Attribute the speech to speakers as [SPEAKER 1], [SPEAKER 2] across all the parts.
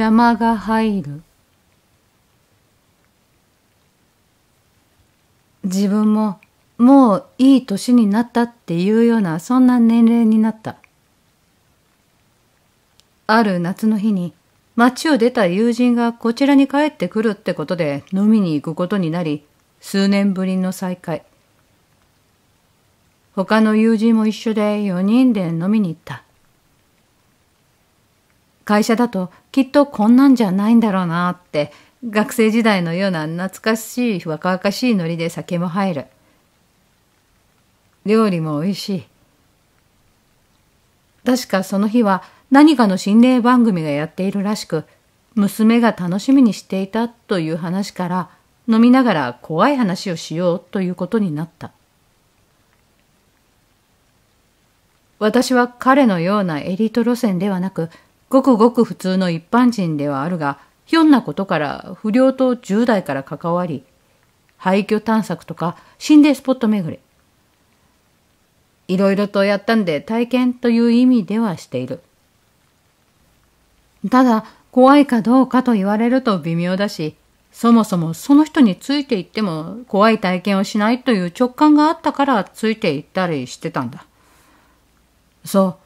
[SPEAKER 1] 邪魔が入る自分ももういい年になったっていうようなそんな年齢になったある夏の日に町を出た友人がこちらに帰ってくるってことで飲みに行くことになり数年ぶりの再会他の友人も一緒で4人で飲みに行った会社だときっとこんなんじゃないんだろうなって学生時代のような懐かしい若々しいノリで酒も入る料理も美味しい確かその日は何かの心霊番組がやっているらしく娘が楽しみにしていたという話から飲みながら怖い話をしようということになった私は彼のようなエリート路線ではなくごくごく普通の一般人ではあるが、ひょんなことから不良と10代から関わり、廃墟探索とか心霊スポット巡り。いろいろとやったんで体験という意味ではしている。ただ、怖いかどうかと言われると微妙だし、そもそもその人についていっても怖い体験をしないという直感があったからついていったりしてたんだ。そ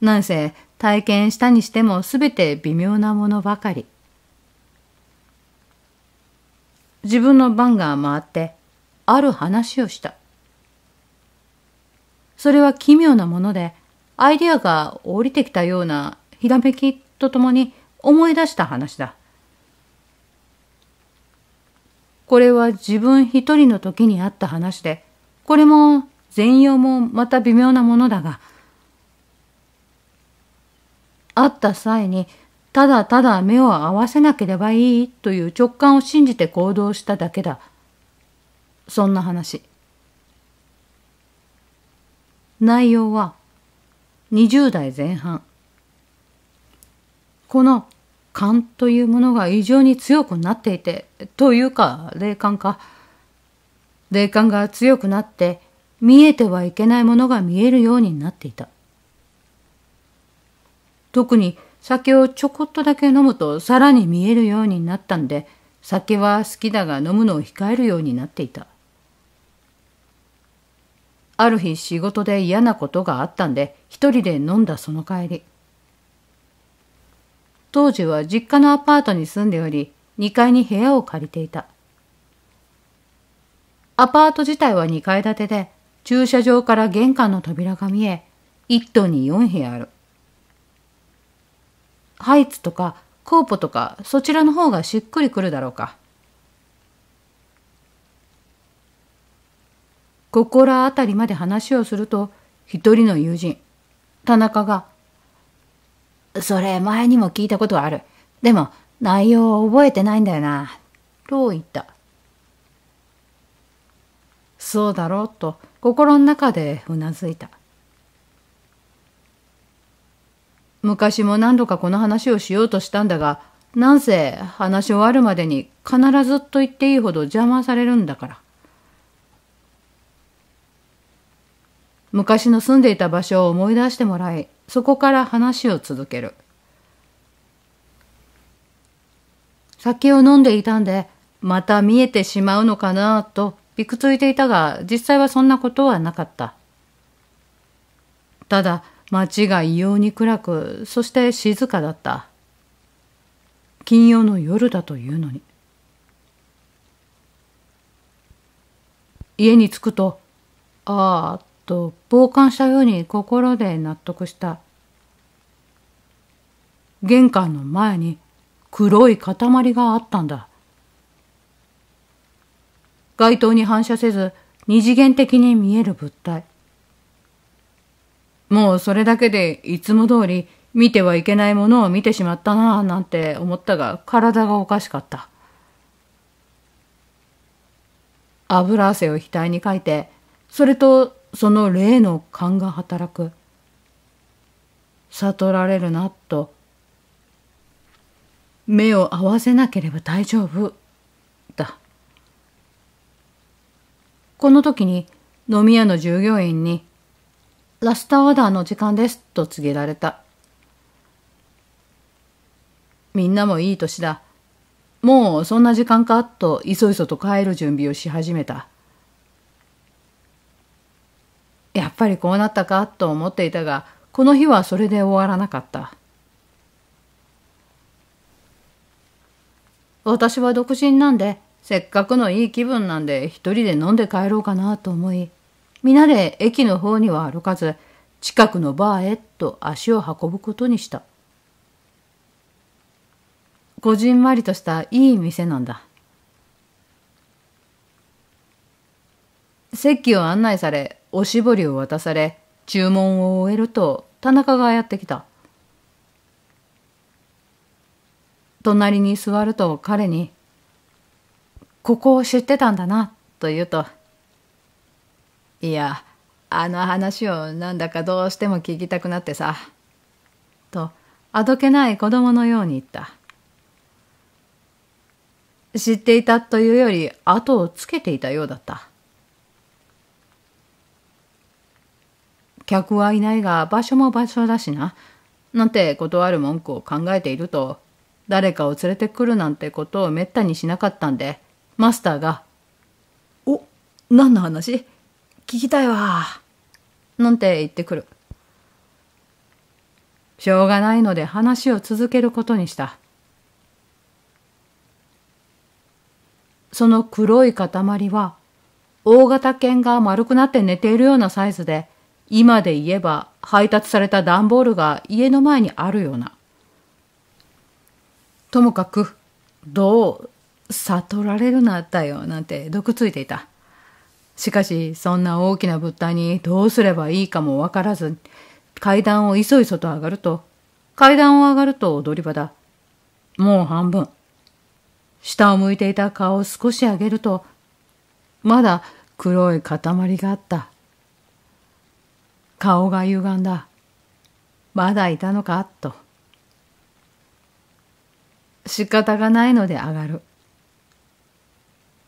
[SPEAKER 1] う。なんせ体験したにしても全て微妙なものばかり。自分の番が回って、ある話をした。それは奇妙なもので、アイデアが降りてきたようなひらめきとともに思い出した話だ。これは自分一人の時にあった話で、これも全容もまた微妙なものだが、会った際にただただ目を合わせなければいいという直感を信じて行動しただけだ。そんな話。内容は20代前半。この勘というものが異常に強くなっていて、というか霊感か。霊感が強くなって見えてはいけないものが見えるようになっていた。特に酒をちょこっとだけ飲むとさらに見えるようになったんで酒は好きだが飲むのを控えるようになっていたある日仕事で嫌なことがあったんで一人で飲んだその帰り当時は実家のアパートに住んでおり2階に部屋を借りていたアパート自体は2階建てで駐車場から玄関の扉が見え1棟に4部屋あるハイツとかコーポとかそちらの方がしっくりくるだろうか。ここら辺たりまで話をすると一人の友人田中が「それ前にも聞いたことあるでも内容を覚えてないんだよな」と言った「そうだろう」と心の中でうなずいた。昔も何度かこの話をしようとしたんだが、なんせ話し終わるまでに必ずと言っていいほど邪魔されるんだから。昔の住んでいた場所を思い出してもらい、そこから話を続ける。酒を飲んでいたんで、また見えてしまうのかなとびくついていたが、実際はそんなことはなかった。ただ、街が異様に暗くそして静かだった金曜の夜だというのに家に着くとああと傍観したように心で納得した玄関の前に黒い塊があったんだ街灯に反射せず二次元的に見える物体もうそれだけでいつも通り見てはいけないものを見てしまったなぁなんて思ったが体がおかしかった。油汗を額にかいて、それとその例の勘が働く。悟られるなと。目を合わせなければ大丈夫。だ。この時に飲み屋の従業員にラストオーダーの時間ですと告げられた。みんなもいい年だ。もうそんな時間かといそいそと帰る準備をし始めた。やっぱりこうなったかと思っていたが、この日はそれで終わらなかった。私は独身なんで、せっかくのいい気分なんで一人で飲んで帰ろうかなと思い、皆で駅の方には歩かず、近くのバーへと足を運ぶことにした。こじんまりとしたいい店なんだ。席を案内され、おしぼりを渡され、注文を終えると、田中がやってきた。隣に座ると彼に、ここを知ってたんだな、と言うと、いやあの話をなんだかどうしても聞きたくなってさ」とあどけない子供のように言った知っていたというより後をつけていたようだった客はいないが場所も場所だしななんて断る文句を考えていると誰かを連れてくるなんてことをめったにしなかったんでマスターが「お何の話聞きたいわ。なんて言ってくる。しょうがないので話を続けることにした。その黒い塊は、大型犬が丸くなって寝ているようなサイズで、今で言えば配達された段ボールが家の前にあるような。ともかく、どう悟られるなったよなんて毒ついていた。しかし、そんな大きな物体にどうすればいいかもわからず、階段をいそいそと上がると、階段を上がると踊り場だ。もう半分。下を向いていた顔を少し上げると、まだ黒い塊があった。顔が歪んだ。まだいたのか、と。仕方がないので上がる。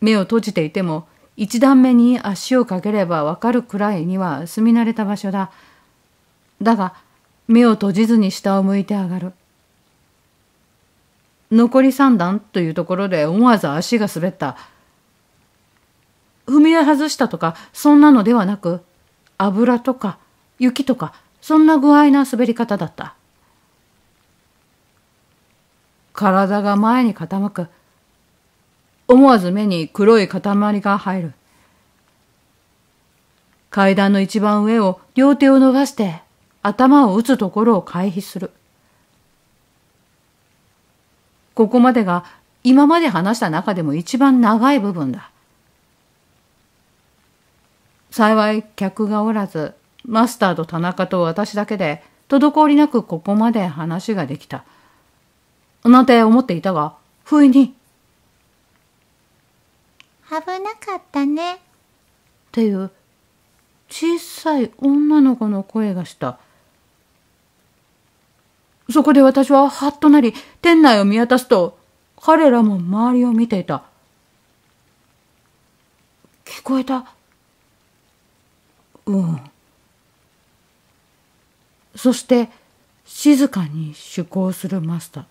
[SPEAKER 1] 目を閉じていても、一段目に足をかければわかるくらいには住み慣れた場所だ。だが、目を閉じずに下を向いて上がる。残り三段というところで思わず足が滑った。踏み外したとか、そんなのではなく、油とか雪とか、そんな具合な滑り方だった。体が前に傾く。思わず目に黒い塊が入る。階段の一番上を両手を伸ばして頭を打つところを回避する。ここまでが今まで話した中でも一番長い部分だ。幸い客がおらず、マスターと田中と私だけで滞りなくここまで話ができた。なんて思っていたが、不意に危なかったね。っていう小さい女の子の声がした。そこで私ははっとなり、店内を見渡すと、彼らも周りを見ていた。聞こえた。うん。そして、静かに趣向するマスター。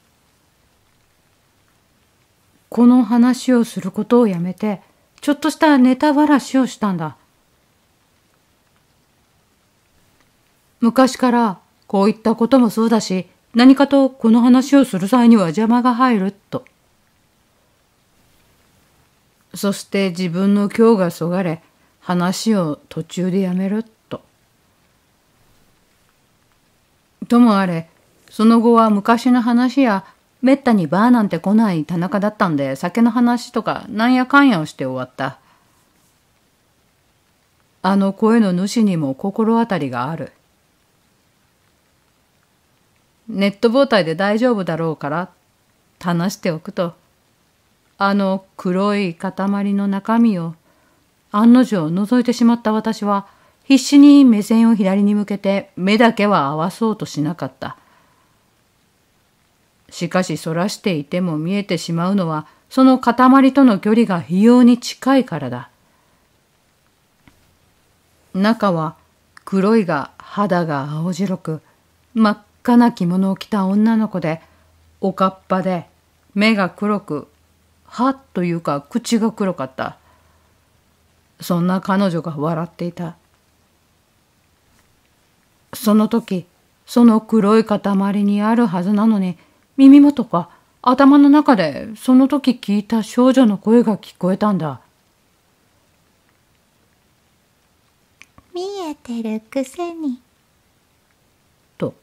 [SPEAKER 1] この話をすることをやめて、ちょっとしたネタばらしをしたんだ。昔からこういったこともそうだし、何かとこの話をする際には邪魔が入ると。そして自分の今日がそがれ、話を途中でやめると。ともあれ、その後は昔の話やめったにバーなんて来ない田中だったんで、酒の話とかなんやかんやをして終わった。あの声の主にも心当たりがある。ネット防体で大丈夫だろうから、話しておくと、あの黒い塊の中身を案の定覗いてしまった私は、必死に目線を左に向けて目だけは合わそうとしなかった。しかしそらしていても見えてしまうのはその塊との距離が非常に近いからだ。中は黒いが肌が青白く真っ赤な着物を着た女の子でおかっぱで目が黒く歯というか口が黒かったそんな彼女が笑っていたその時その黒い塊にあるはずなのに耳元か頭の中でその時聞いた少女の声が聞こえたんだ見えてるくせにと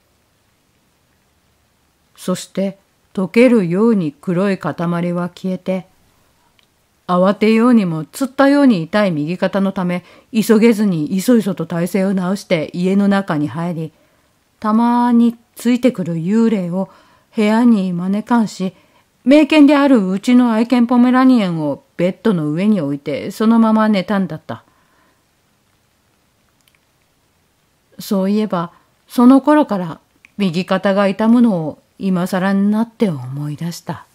[SPEAKER 1] そして溶けるように黒い塊は消えて慌てようにもつったように痛い右肩のため急げずにいそいそと体勢を直して家の中に入りたまについてくる幽霊を部屋に招かんし、名犬であるうちの愛犬ポメラニアンをベッドの上に置いて、そのまま寝たんだった。そういえば、その頃から右肩が痛むのを今更になって思い出した。